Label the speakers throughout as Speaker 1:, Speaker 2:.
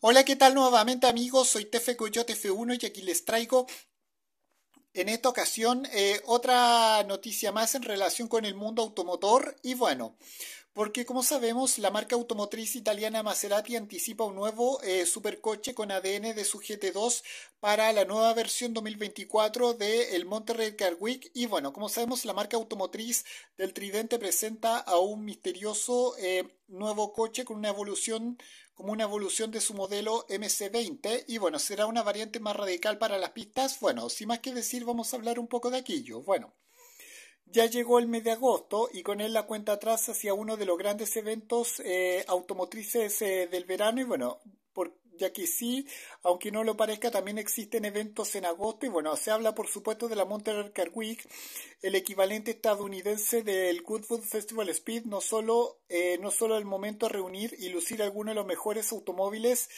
Speaker 1: Hola, ¿qué tal nuevamente amigos? Soy Tefe Coyote F1 y aquí les traigo en esta ocasión eh, otra noticia más en relación con el mundo automotor y bueno, porque como sabemos, la marca automotriz italiana Maserati anticipa un nuevo eh, supercoche con ADN de su GT2 para la nueva versión 2024 del Monterrey Car Week. Y bueno, como sabemos, la marca automotriz del Tridente presenta a un misterioso eh, nuevo coche con una evolución como una evolución de su modelo MC20 y bueno, será una variante más radical para las pistas. Bueno, sin más que decir, vamos a hablar un poco de aquello. Bueno, ya llegó el mes de agosto y con él la cuenta atrás hacia uno de los grandes eventos eh, automotrices eh, del verano y bueno, por, ya que sí, aunque no lo parezca, también existen eventos en agosto y bueno, se habla por supuesto de la Monterrey Car Week, el equivalente estadounidense del Goodwood Festival Speed, no solo, eh, no solo el momento de reunir y lucir algunos de los mejores automóviles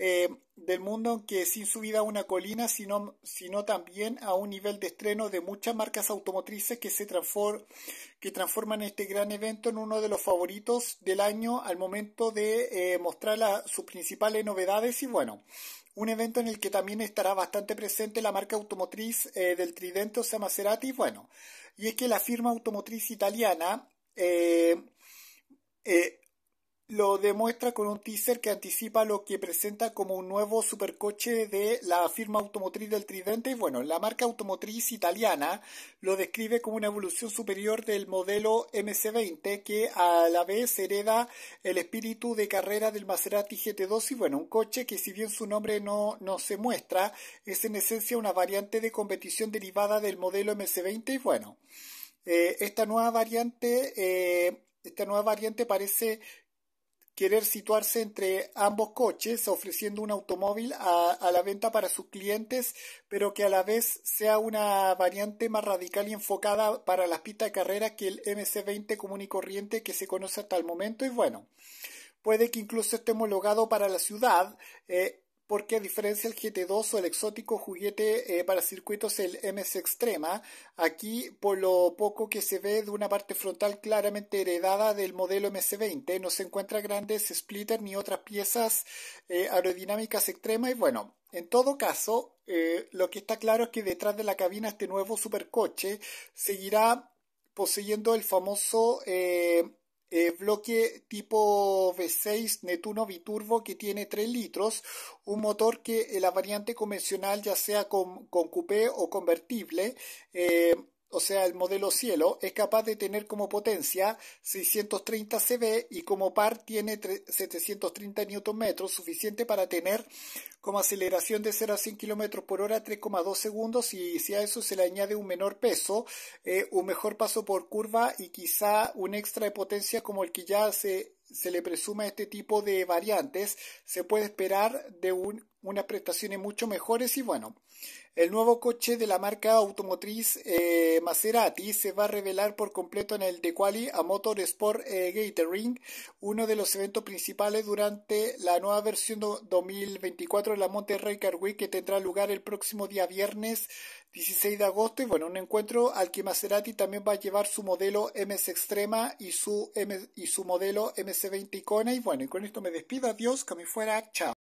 Speaker 1: eh, del mundo que sin subida a una colina, sino, sino también a un nivel de estreno de muchas marcas automotrices que, se que transforman este gran evento en uno de los favoritos del año al momento de eh, mostrar sus principales novedades y bueno, un evento en el que también estará bastante presente la marca automotriz eh, del Tridente, o sea, Maserati, bueno, y es que la firma automotriz italiana lo demuestra con un teaser que anticipa lo que presenta como un nuevo supercoche de la firma automotriz del Tridente. Y bueno, la marca automotriz italiana lo describe como una evolución superior del modelo MC20 que a la vez hereda el espíritu de carrera del Maserati GT2. Y bueno, un coche que si bien su nombre no, no se muestra, es en esencia una variante de competición derivada del modelo MC20. Y bueno, eh, esta nueva variante... Eh, esta nueva variante parece querer situarse entre ambos coches, ofreciendo un automóvil a, la venta para sus clientes, pero que a la vez sea una variante más radical y enfocada para las pistas de carrera que el MC20 común y corriente que se conoce hasta el momento. Y bueno, puede que incluso esté homologado para la ciudad. Eh, porque a diferencia del GT2 o el exótico juguete eh, para circuitos, el MS Extrema, aquí por lo poco que se ve de una parte frontal claramente heredada del modelo MS20, no se encuentra grandes splitter ni otras piezas eh, aerodinámicas extremas y bueno, en todo caso, eh, lo que está claro es que detrás de la cabina este nuevo supercoche seguirá poseyendo el famoso eh, bloque tipo V6 Netuno biturbo que tiene 3 litros, un motor que eh, la variante convencional ya sea con, con coupé o convertible eh, o sea, el modelo cielo, es capaz de tener como potencia 630 CV y como par tiene 730 Nm, suficiente para tener como aceleración de 0 a 100 km por hora 3,2 segundos y si a eso se le añade un menor peso, eh, un mejor paso por curva y quizá un extra de potencia como el que ya se, se le presume a este tipo de variantes, se puede esperar de un unas prestaciones mucho mejores y bueno, el nuevo coche de la marca automotriz eh, Maserati se va a revelar por completo en el Dequali a Motor Sport eh, uno de los eventos principales durante la nueva versión 2024 de la Monterrey Car Week que tendrá lugar el próximo día viernes 16 de agosto y bueno, un encuentro al que Maserati también va a llevar su modelo MS Extrema y su, y su modelo MC20 Icona y bueno, y con esto me despido, adiós, que me fuera, chao.